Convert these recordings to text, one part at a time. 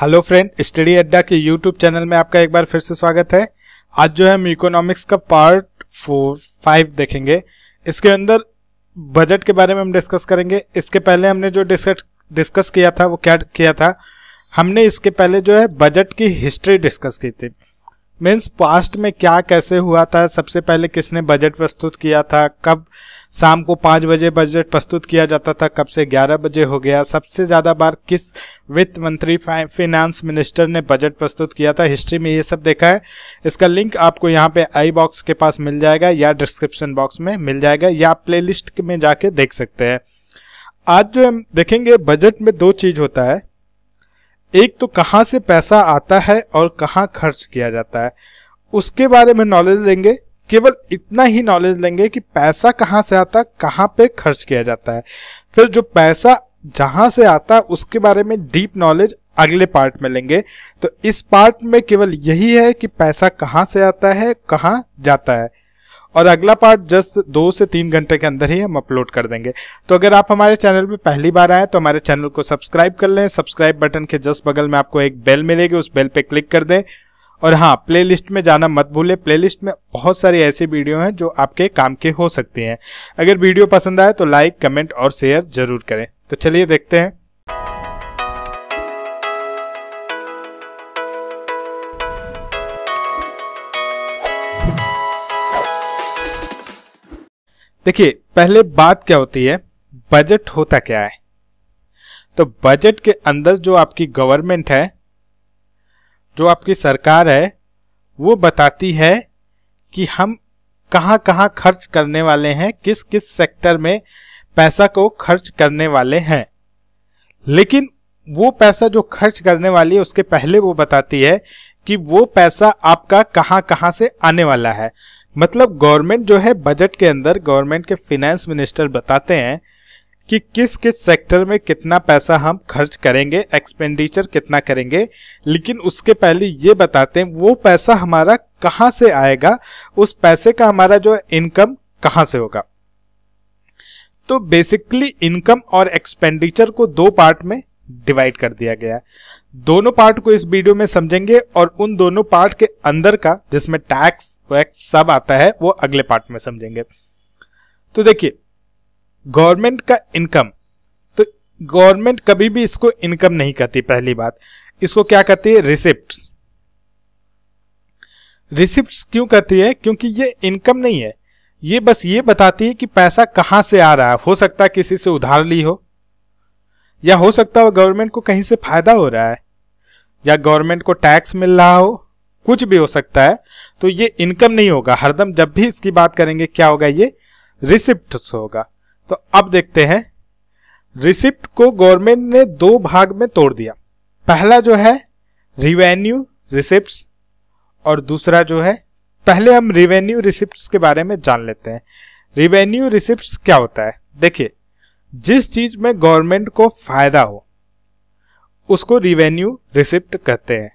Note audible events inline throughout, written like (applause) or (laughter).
hello friend study अड्डा के YouTube channel में आपका एक बार फिर से स्वागत है आज जो है हम इकोनॉमिक्स का पार्ट फोर फाइव देखेंगे इसके अंदर बजट के बारे में हम डिस्कस करेंगे इसके पहले हमने जो डिस्कस डिस्कस किया था वो क्या किया था हमने इसके पहले जो है बजट की हिस्ट्री डिस्कस की थी मीन्स पास्ट में क्या कैसे हुआ था सबसे पहले किसने बजट प्रस्तुत किया था कब शाम को पाँच बजे बजट प्रस्तुत किया जाता था कब से ग्यारह बजे हो गया सबसे ज़्यादा बार किस वित्त मंत्री फाइनेंस मिनिस्टर ने बजट प्रस्तुत किया था हिस्ट्री में ये सब देखा है इसका लिंक आपको यहाँ पे आई बॉक्स के पास मिल जाएगा या डिस्क्रिप्शन बॉक्स में मिल जाएगा या आप प्ले में जाके देख सकते हैं आज जो हम देखेंगे बजट में दो चीज़ होता है एक तो कहाँ से पैसा आता है और कहाँ खर्च किया जाता है उसके बारे में नॉलेज लेंगे केवल इतना ही नॉलेज लेंगे कि पैसा कहाँ से आता कहाँ पे खर्च किया जाता है फिर जो पैसा जहाँ से आता उसके बारे में डीप नॉलेज अगले पार्ट में लेंगे तो इस पार्ट में केवल यही है कि पैसा कहाँ से आता है कहाँ जाता है और अगला पार्ट जस्ट दो से तीन घंटे के अंदर ही हम अपलोड कर देंगे तो अगर आप हमारे चैनल पर पहली बार आए तो हमारे चैनल को सब्सक्राइब कर लें सब्सक्राइब बटन के जस्ट बगल में आपको एक बेल मिलेगी उस बेल पे क्लिक कर दें और हाँ प्लेलिस्ट में जाना मत भूले प्लेलिस्ट में बहुत सारी ऐसी वीडियो हैं जो आपके काम के हो सकते हैं अगर वीडियो पसंद आए तो लाइक कमेंट और शेयर जरूर करें तो चलिए देखते हैं देखिए पहले बात क्या होती है बजट होता क्या है तो बजट के अंदर जो आपकी गवर्नमेंट है जो आपकी सरकार है वो बताती है कि हम कहाँ कहाँ खर्च करने वाले हैं किस किस सेक्टर में पैसा को खर्च करने वाले हैं लेकिन वो पैसा जो खर्च करने वाली है उसके पहले वो बताती है कि वो पैसा आपका कहाँ कहाँ से आने वाला है मतलब गवर्नमेंट जो है बजट के अंदर गवर्नमेंट के फिनेंस मिनिस्टर बताते हैं कि किस किस सेक्टर में कितना पैसा हम खर्च करेंगे एक्सपेंडिचर कितना करेंगे लेकिन उसके पहले ये बताते हैं वो पैसा हमारा कहाँ से आएगा उस पैसे का हमारा जो इनकम कहाँ से होगा तो बेसिकली इनकम और एक्सपेंडिचर को दो पार्ट में डिवाइड कर दिया गया है दोनों पार्ट को इस वीडियो में समझेंगे और उन दोनों पार्ट के अंदर का जिसमें टैक्स वैक्स सब आता है वो अगले पार्ट में समझेंगे तो देखिए गवर्नमेंट का इनकम तो गवर्नमेंट कभी भी इसको इनकम नहीं कहती पहली बात इसको क्या कहती है रिसिप्ट रिसिप्ट क्यों कहती है क्योंकि ये इनकम नहीं है ये बस ये बताती है कि पैसा कहां से आ रहा है हो सकता है किसी से उधार ली हो या हो सकता हो गवर्नमेंट को कहीं से फायदा हो रहा है या गवर्नमेंट को टैक्स मिल रहा हो कुछ भी हो सकता है तो ये इनकम नहीं होगा हरदम जब भी इसकी बात करेंगे क्या होगा ये रिसिप्ट होगा तो अब देखते हैं रिसिप्ट को गवर्नमेंट ने दो भाग में तोड़ दिया पहला जो है रिवेन्यू रिसिप्ट और दूसरा जो है पहले हम रिवेन्यू रिसिप्ट के बारे में जान लेते हैं रिवेन्यू रिसिप्ट क्या होता है देखिए जिस चीज में गवर्नमेंट को फायदा हो उसको रिवेन्यू रिसिप्ट कहते हैं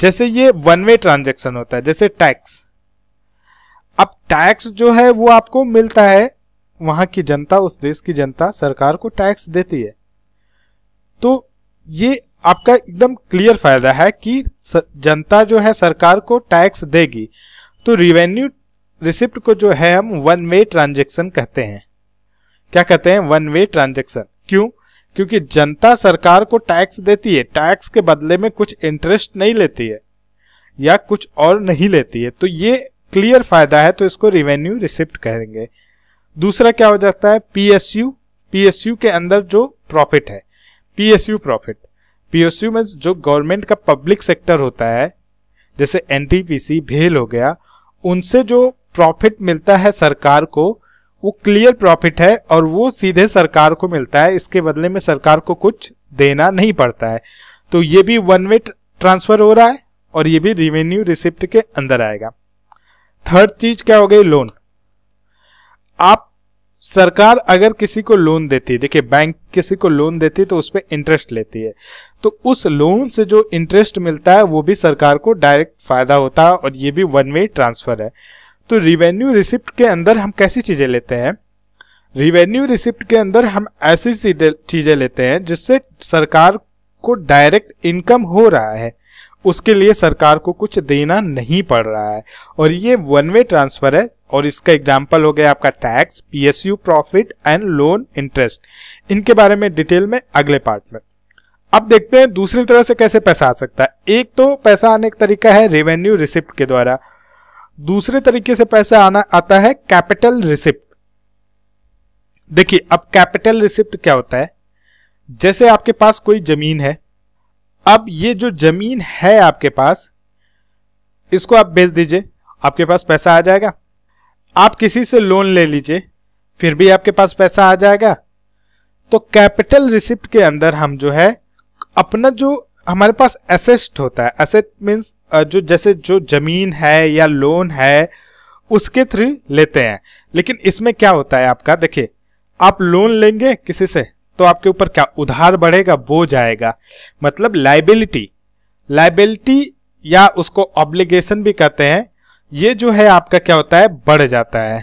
जैसे ये वन वे ट्रांजेक्शन होता है जैसे टैक्स अब टैक्स जो है वो आपको मिलता है वहां की जनता उस देश की जनता सरकार को टैक्स देती है तो ये आपका एकदम क्लियर फायदा है कि जनता जो है सरकार को टैक्स देगी तो रिवेन्यू रिसिप्ट को जो है हम वन वे ट्रांजेक्शन कहते हैं क्या कहते हैं वन वे ट्रांजेक्शन क्यों क्योंकि जनता सरकार को टैक्स देती है टैक्स के बदले में कुछ इंटरेस्ट नहीं लेती है या कुछ और नहीं लेती है तो ये क्लियर फायदा है तो इसको रिवेन्यू रिसिप्ट कहेंगे दूसरा क्या हो जाता है पीएसयू पीएसयू के अंदर जो प्रॉफिट है पीएसयू प्रॉफिट पीएसयू में जो गवर्नमेंट का पब्लिक सेक्टर होता है जैसे एनटीपीसी भेल हो गया उनसे जो प्रॉफिट मिलता है सरकार को वो क्लियर प्रॉफिट है और वो सीधे सरकार को मिलता है इसके बदले में सरकार को कुछ देना नहीं पड़ता है तो ये भी वन वे ट्रांसफर हो रहा है और ये भी रिवेन्यू रिसिप्ट के अंदर आएगा थर्ड चीज क्या हो गई लोन आप सरकार अगर किसी को लोन देती है देखिए बैंक किसी को लोन देती है तो उस पर इंटरेस्ट लेती है तो उस लोन से जो इंटरेस्ट मिलता है वो भी सरकार को डायरेक्ट फायदा होता है और ये भी वन वे ट्रांसफर है तो रिवेन्यू रिसिप्ट के अंदर हम कैसी चीजें लेते हैं रिवेन्यू रिसिप्ट के अंदर हम ऐसी चीजें लेते हैं जिससे सरकार को डायरेक्ट इनकम हो रहा है उसके लिए सरकार को कुछ देना नहीं पड़ रहा है और ये वन वे ट्रांसफर है और इसका एग्जाम्पल हो गया आपका tax PSU profit and loan interest इनके बारे में डिटेल में अगले पार्ट में अब देखते हैं दूसरी तरह से कैसे पैसा आ सकता है एक तो पैसा आने का तरीका है रेवेन्यू रिसिप्ट के द्वारा दूसरे तरीके से पैसा आना आता है कैपिटल रिसिप्ट देखिए अब कैपिटल रिसिप्ट क्या होता है जैसे आपके पास कोई जमीन है अब ये जो जमीन है आपके पास इसको आप बेच दीजिए आपके पास पैसा आ जाएगा आप किसी से लोन ले लीजिए फिर भी आपके पास पैसा आ जाएगा तो कैपिटल रिसिप्ट के अंदर हम जो है अपना जो हमारे पास एसेस्ट होता है एसेट मीन्स जो जैसे जो जमीन है या लोन है उसके थ्रू लेते हैं लेकिन इसमें क्या होता है आपका देखिए आप लोन लेंगे किसी से तो आपके ऊपर क्या उधार बढ़ेगा वो जाएगा मतलब लाइबिलिटी लाइबिलिटी या उसको ऑब्लिगेशन भी कहते हैं ये जो है आपका क्या होता है बढ़ जाता है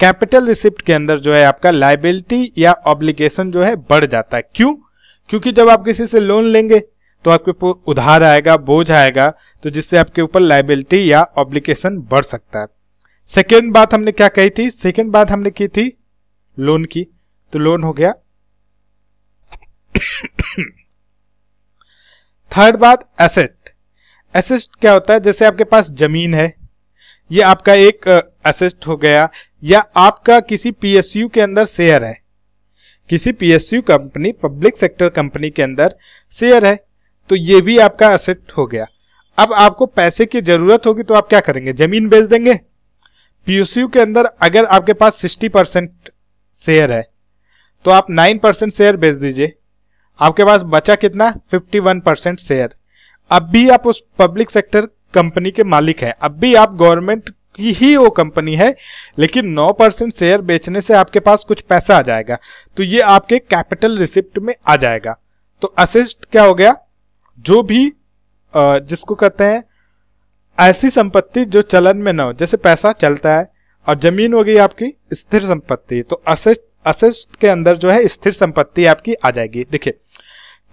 कैपिटल रिसिप्ट के अंदर जो है आपका लाइबिलिटी या ऑब्लिगेशन जो है बढ़ जाता है क्यों क्योंकि जब आप किसी से लोन लेंगे तो आपके ऊपर उधार आएगा बोझ आएगा तो जिससे आपके ऊपर लाइबिलिटी या ऑब्लिकेशन बढ़ सकता है सेकेंड बात हमने क्या कही थी सेकेंड बात हमने की थी लोन की तो लोन हो गया थर्ड (coughs) बात एसेट असिस्ट क्या होता है जैसे आपके पास जमीन है ये आपका एक असिस्ट हो गया या आपका किसी पीएसयू के अंदर शेयर है किसी PSU company public sector company के अंदर शेयर है तो ये भी आपका असिस्ट हो गया अब आपको पैसे की जरूरत होगी तो आप क्या करेंगे जमीन बेच देंगे पीएसयू के अंदर अगर आपके पास सिक्सटी परसेंट शेयर है तो आप नाइन परसेंट शेयर बेच दीजिए आपके पास बचा कितना फिफ्टी वन परसेंट शेयर अब भी आप उस पब्लिक सेक्टर कंपनी के मालिक हैं अब भी आप गवर्नमेंट की ही वो कंपनी है लेकिन 9 परसेंट शेयर बेचने से आपके पास कुछ पैसा आ जाएगा तो ये आपके कैपिटल रिसिप्ट में आ जाएगा तो असिस्ट क्या हो गया जो भी जिसको कहते हैं ऐसी संपत्ति जो चलन में ना हो जैसे पैसा चलता है और जमीन हो गई आपकी स्थिर संपत्ति तो असिस्ट असिस्ट के अंदर जो है स्थिर संपत्ति आपकी आ जाएगी देखिए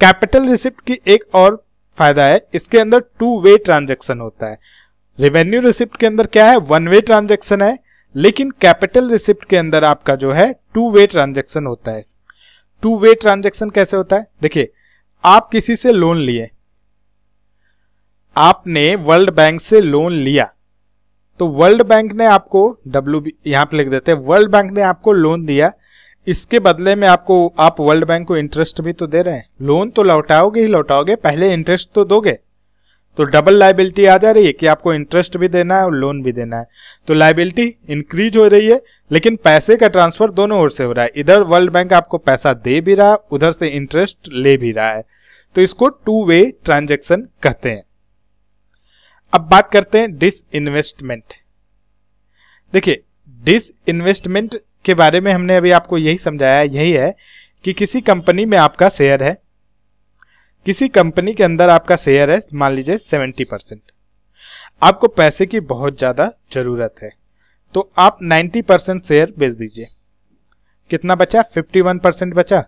कैपिटल रिसिप्ट की एक और फायदा है इसके अंदर टू वे ट्रांजेक्शन होता है रेवेन्यू रिसिप्ट के अंदर क्या है वन वे ट्रांजेक्शन है लेकिन कैपिटल रिसिप्ट के अंदर आपका जो है टू वे ट्रांजेक्शन होता है टू वे ट्रांजेक्शन कैसे होता है देखिए आप किसी से लोन लिए आपने वर्ल्ड बैंक से लोन लिया तो वर्ल्ड बैंक ने आपको डब्ल्यू यहां पर लिख देते हैं वर्ल्ड बैंक ने आपको लोन दिया इसके बदले में आपको आप वर्ल्ड बैंक को इंटरेस्ट भी तो दे रहे हैं लोन तो लौटाओगे ही लौटाओगे पहले इंटरेस्ट तो दोगे तो डबल लाइबिलिटी आ जा रही है कि आपको इंटरेस्ट भी देना है और लोन भी देना है तो लाइबिलिटी इंक्रीज हो रही है लेकिन पैसे का ट्रांसफर दोनों ओर से हो रहा है इधर वर्ल्ड बैंक आपको पैसा दे भी रहा है उधर से इंटरेस्ट ले भी रहा है तो इसको टू वे ट्रांजेक्शन कहते हैं अब बात करते हैं डिस इन्वेस्टमेंट देखिए डिस इन्वेस्टमेंट के बारे में हमने अभी आपको यही समझाया यही है कि किसी कंपनी में आपका शेयर है किसी कंपनी के अंदर आपका शेयर है मान लीजिए सेवेंटी परसेंट आपको पैसे की बहुत ज़्यादा ज़रूरत है तो आप नाइन्टी परसेंट शेयर बेच दीजिए कितना बचा फिफ्टी वन परसेंट बचा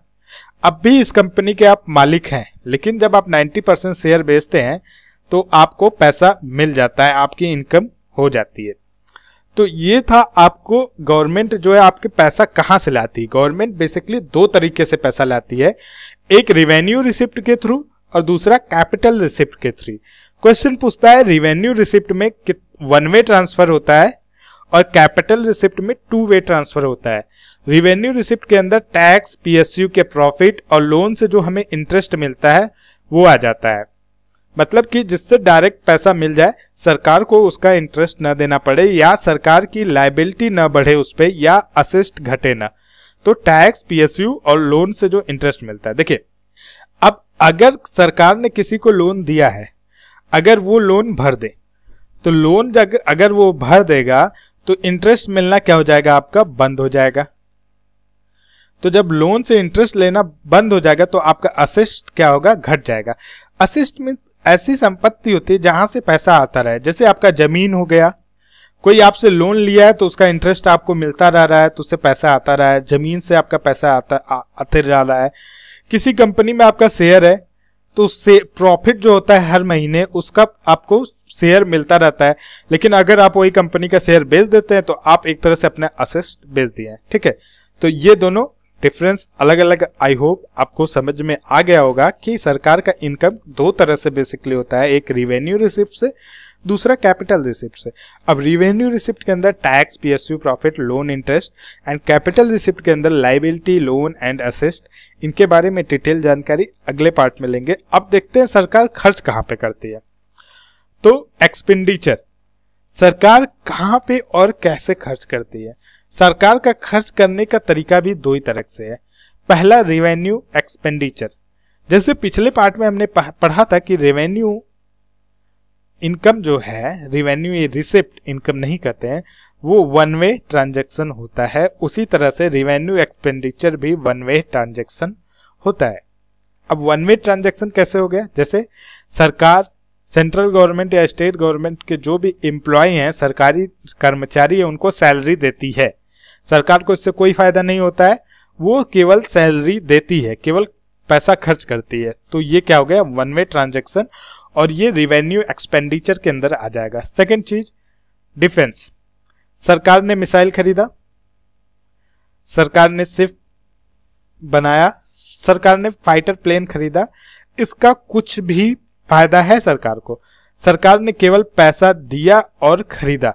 अब भी इस कंपनी के आप मालिक हैं लेकिन जब आप नाइन्टी परसेंट शेयर बेचते हैं तो आपको पैसा मिल जाता है आपकी इनकम हो जाती है तो ये था आपको गवर्नमेंट जो है आपके पैसा कहाँ से लाती है गवर्नमेंट बेसिकली दो तरीके से पैसा लाती है एक रिवेन्यू रिसिप्ट के थ्रू और दूसरा कैपिटल रिसिप्ट के थ्रू क्वेश्चन पूछता है रिवेन्यू रिसिप्ट में वन वे ट्रांसफर होता है और कैपिटल रिसिप्ट में टू वे ट्रांसफर होता है रिवेन्यू रिसिप्ट के अंदर टैक्स पीएसयू के प्रॉफिट और लोन से जो हमें इंटरेस्ट मिलता है वो आ जाता है मतलब कि जिससे डायरेक्ट पैसा मिल जाए सरकार को उसका इंटरेस्ट न देना पड़े या सरकार की लाइबिलिटी न बढ़े उस पर या असिस्ट घटे ना तो टैक्स पीएसयू और लोन से जो इंटरेस्ट मिलता है देखिए अब अगर सरकार ने किसी को लोन दिया है अगर वो लोन भर दे तो लोन अगर वो भर देगा तो इंटरेस्ट मिलना क्या हो जाएगा आपका बंद हो जाएगा तो जब लोन से इंटरेस्ट लेना बंद हो जाएगा तो आपका असिस्ट क्या होगा घट जाएगा असिस्ट मीन ऐसी संपत्ति होती है जहां से पैसा आता रहे जैसे आपका जमीन हो गया कोई आपसे लोन लिया है तो उसका इंटरेस्ट आपको मिलता रह रहा है तो उससे पैसा आता रहा है जमीन से आपका पैसा आता आते जा रहा है किसी कंपनी में आपका शेयर है तो उससे प्रॉफिट जो होता है हर महीने उसका आपको शेयर मिलता रहता है लेकिन अगर आप वही कंपनी का शेयर बेच देते हैं तो आप एक तरह से अपने असेस्ट बेच दिए ठीक है तो ये दोनों डिफरेंस अलग अलग आई होप आपको समझ में आ गया होगा कि सरकार का इनकम दो तरह से बेसिकली होता है एक रिवेन्यू रिसिप्ट से दूसरा कैपिटल रिसिप्ट से अब रिवेन्यू रिसिप्ट के अंदर tax PSU profit loan interest and capital receipt के अंदर लाइबिलिटी लोन एंड असिस्ट इनके बारे में डिटेल जानकारी अगले पार्ट में लेंगे अब देखते हैं सरकार खर्च कहाँ पे करती है तो एक्सपेंडिचर सरकार कहाँ पे और कैसे खर्च करती है सरकार का खर्च करने का तरीका भी दो ही तरह से है पहला रेवेन्यू एक्सपेंडिचर जैसे पिछले पार्ट में हमने पढ़ा था कि रेवेन्यू इनकम जो है रेवेन्यू ये रिसिप्ट इनकम नहीं कहते हैं वो वन वे ट्रांजेक्शन होता है उसी तरह से रेवेन्यू एक्सपेंडिचर भी वन वे ट्रांजेक्शन होता है अब वन वे ट्रांजेक्शन कैसे हो गया जैसे सरकार सेंट्रल गवर्नमेंट या स्टेट गवर्नमेंट के जो भी एम्प्लॉय हैं सरकारी कर्मचारी है उनको सैलरी देती है सरकार को इससे कोई फायदा नहीं होता है वो केवल सैलरी देती है केवल पैसा खर्च करती है तो ये क्या हो गया वन वे ट्रांजेक्शन और ये रिवेन्यू एक्सपेंडिचर के अंदर आ जाएगा सेकेंड चीज डिफेंस सरकार ने मिसाइल खरीदा सरकार ने सिर्फ बनाया सरकार ने फाइटर प्लेन खरीदा इसका कुछ भी फायदा है सरकार को सरकार ने केवल पैसा दिया और खरीदा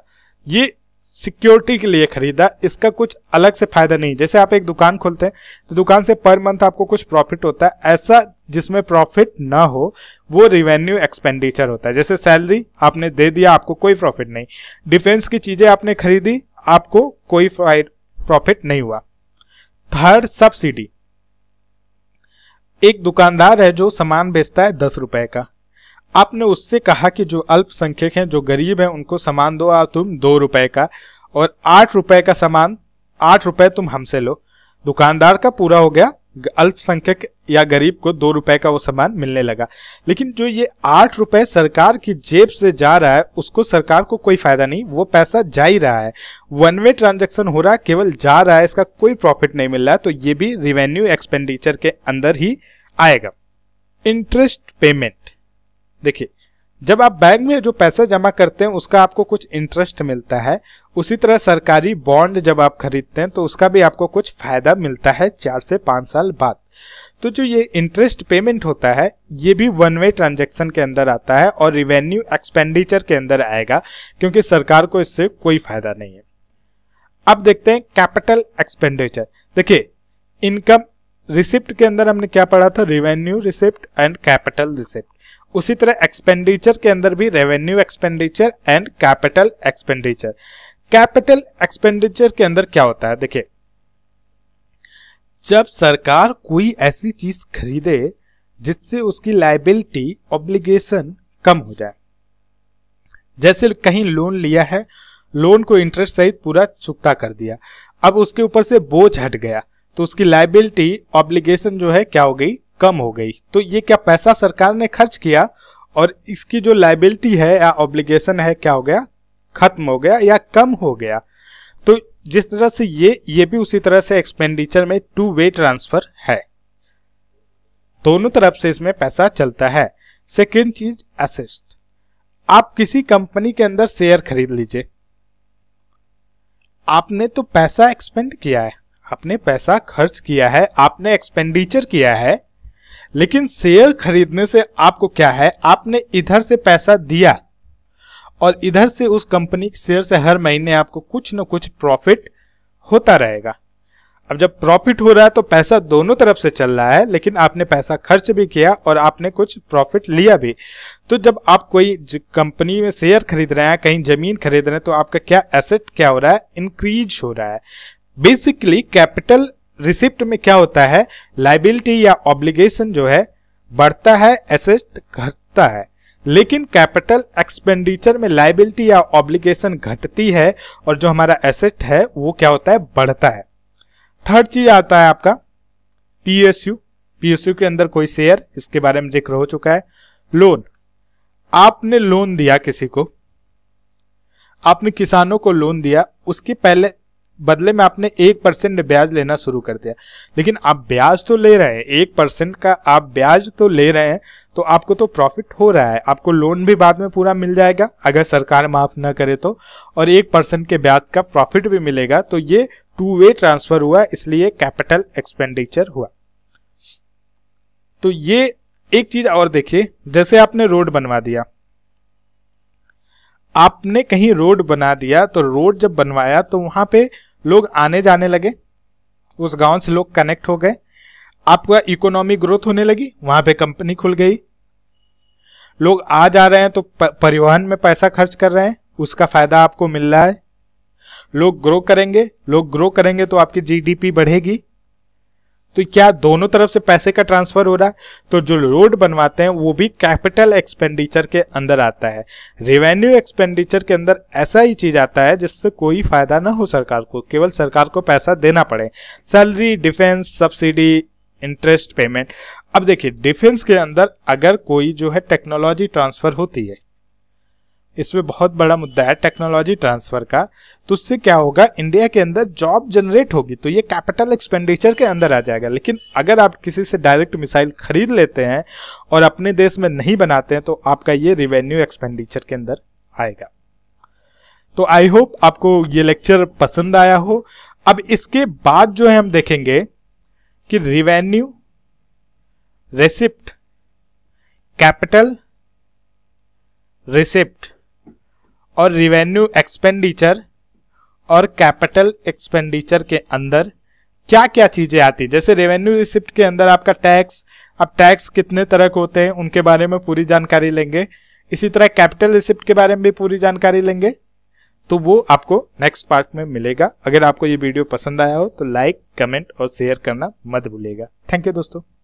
ये सिक्योरिटी के लिए खरीदा इसका कुछ अलग से फायदा नहीं जैसे आप एक दुकान खोलते हैं तो दुकान से पर मंथ आपको कुछ प्रॉफिट होता है ऐसा जिसमें प्रॉफिट ना हो वो रिवेन्यू एक्सपेंडिचर होता है जैसे सैलरी आपने दे दिया आपको कोई प्रॉफिट नहीं डिफेंस की चीजें आपने खरीदी आपको कोई प्रॉफिट नहीं हुआ थर्ड सब्सिडी एक दुकानदार है जो सामान बेचता है दस रुपए का आपने उससे कहा कि जो अल्पसंख्यक हैं जो गरीब हैं उनको सामान दो आ तुम दो रुपए का और आठ रुपए का सामान आठ रुपए तुम हमसे लो दुकानदार का पूरा हो गया अल्पसंख्यक या गरीब को दो रुपए का वो सामान मिलने लगा लेकिन जो ये आठ रुपए सरकार की जेब से जा रहा है उसको सरकार को कोई फायदा नहीं वो पैसा जा ही रहा है वन वे ट्रांजेक्शन हो रहा है केवल जा रहा है इसका कोई प्रॉफिट नहीं मिल रहा है तो ये भी रिवेन्यू एक्सपेंडिचर के अंदर ही आएगा इंटरेस्ट पेमेंट देखिए जब आप बैंक में जो पैसा जमा करते हैं उसका आपको कुछ इंटरेस्ट मिलता है उसी तरह सरकारी बॉन्ड जब आप खरीदते हैं तो उसका भी आपको कुछ फायदा मिलता है चार से पांच साल बाद तो जो ये इंटरेस्ट पेमेंट होता है ये भी वन वे ट्रांजेक्शन के अंदर आता है और रिवेन्यू एक्सपेंडिचर के अंदर आएगा क्योंकि सरकार को इससे कोई फायदा नहीं है अब देखते हैं कैपिटल एक्सपेंडिचर देखिए इनकम रिसिप्ट के अंदर हमने क्या पढ़ा था revenue receipt and capital receipt उसी तरह एक्सपेंडिचर के अंदर भी revenue expenditure and capital expenditure capital expenditure के अंदर क्या होता है देखिए जब सरकार कोई ऐसी चीज खरीदे जिससे उसकी लाइबिलिटी ऑब्लिगेशन कम हो जाए जैसे कहीं लोन लिया है लोन को इंटरेस्ट सहित पूरा चुकता कर दिया अब उसके ऊपर से बोझ हट गया तो उसकी लाइबिलिटी ऑब्लिगेशन जो है क्या हो गई कम हो गई तो ये क्या पैसा सरकार ने खर्च किया और इसकी जो लाइबिलिटी है या ऑब्लिगेशन है क्या हो गया खत्म हो गया या कम हो गया तो जिस तरह से ये ये भी उसी तरह से एक्सपेंडिचर में टू वे ट्रांसफर है दोनों तरफ से इसमें पैसा चलता है सेकेंड चीज असिस्ट आप किसी कंपनी के अंदर शेयर खरीद लीजिए आपने तो पैसा एक्सपेंड किया है आपने पैसा खर्च किया है आपने एक्सपेंडिचर किया है लेकिन शेयर खरीदने से आपको क्या है आपने इधर से पैसा दिया और इधर से उस कंपनी के शेयर से हर महीने आपको कुछ न कुछ प्रॉफिट होता रहेगा अब जब प्रॉफिट हो रहा है तो पैसा दोनों तरफ से चल रहा है लेकिन आपने पैसा खर्च भी किया और आपने कुछ प्रॉफिट लिया भी तो जब आप कोई कंपनी में शेयर खरीद रहे हैं कहीं जमीन खरीद रहे हैं तो आपका क्या एसेट क्या हो रहा है इंक्रीज हो रहा है बेसिकली कैपिटल रिसिप्ट में क्या होता है लाइबिलिटी या ऑब्लिगेशन जो है बढ़ता है एसेट घटता है लेकिन कैपिटल एक्सपेंडिचर में लाइबिलिटी या ऑब्लिगेशन घटती है और जो हमारा एसेट है वो क्या होता है बढ़ता है थर्ड चीज आता है आपका पीएसयू पीएसयू के अंदर कोई शेयर इसके बारे में जिक्र हो चुका है लोन आपने लोन दिया किसी को आपने किसानों को लोन दिया उसकी पहले बदले में आपने एक परसेंट ब्याज लेना शुरू कर दिया लेकिन आप ब्याज तो ले रहे हैं एक परसेंट का आप ब्याज तो ले रहे हैं तो आपको तो प्रॉफिट हो रहा है आपको लोन भी बाद में पूरा मिल जाएगा अगर सरकार माफ ना करे तो और एक परसेंट के ब्याज का प्रॉफिट भी मिलेगा तो ये टू वे ट्रांसफर हुआ इसलिए कैपिटल एक्सपेंडिचर हुआ तो ये एक चीज और देखिए जैसे आपने रोड बनवा दिया आपने कहीं रोड बना दिया तो रोड जब बनवाया तो वहां पे लोग आने जाने लगे उस गांव से लोग कनेक्ट हो गए आपका इकोनॉमी ग्रोथ होने लगी वहां पे कंपनी खुल गई लोग आ जा रहे हैं तो परिवहन में पैसा खर्च कर रहे हैं उसका फायदा आपको मिल रहा है लोग ग्रो करेंगे लोग ग्रो करेंगे तो आपकी जीडीपी बढ़ेगी तो क्या दोनों तरफ से पैसे का ट्रांसफर हो रहा है तो जो रोड बनवाते हैं वो भी कैपिटल एक्सपेंडिचर के अंदर आता है रेवेन्यू एक्सपेंडिचर के अंदर ऐसा ही चीज आता है जिससे कोई फायदा ना हो सरकार को केवल सरकार को पैसा देना पड़े salary defence subsidy interest payment अब देखिए डिफेंस के अंदर अगर कोई जो है टेक्नोलॉजी ट्रांसफर होती है इसमें बहुत बड़ा मुद्दा है टेक्नोलॉजी ट्रांसफर का तो उससे क्या होगा इंडिया के अंदर जॉब जनरेट होगी तो ये कैपिटल एक्सपेंडिचर के अंदर आ जाएगा लेकिन अगर आप किसी से डायरेक्ट मिसाइल खरीद लेते हैं और अपने देश में नहीं बनाते हैं तो आपका ये रिवेन्यू एक्सपेंडिचर के अंदर आएगा तो आई होप आपको ये लेक्चर पसंद आया हो अब इसके बाद जो है हम देखेंगे कि रिवेन्यू रेसिप्ट कैपिटल रिसिप्ट और रिवेन्यू एक्सपेंडिचर और कैपिटल एक्सपेंडिचर के अंदर क्या क्या चीजें आती है जैसे रेवेन्यू रिसिप्ट के अंदर आपका टैक्स अब टैक्स कितने तरह के होते हैं उनके बारे में पूरी जानकारी लेंगे इसी तरह कैपिटल रिसिप्ट के बारे में भी पूरी जानकारी लेंगे तो वो आपको नेक्स्ट पार्ट में मिलेगा अगर आपको ये वीडियो पसंद आया हो तो लाइक कमेंट और शेयर करना मत भूलेगा थैंक यू दोस्तों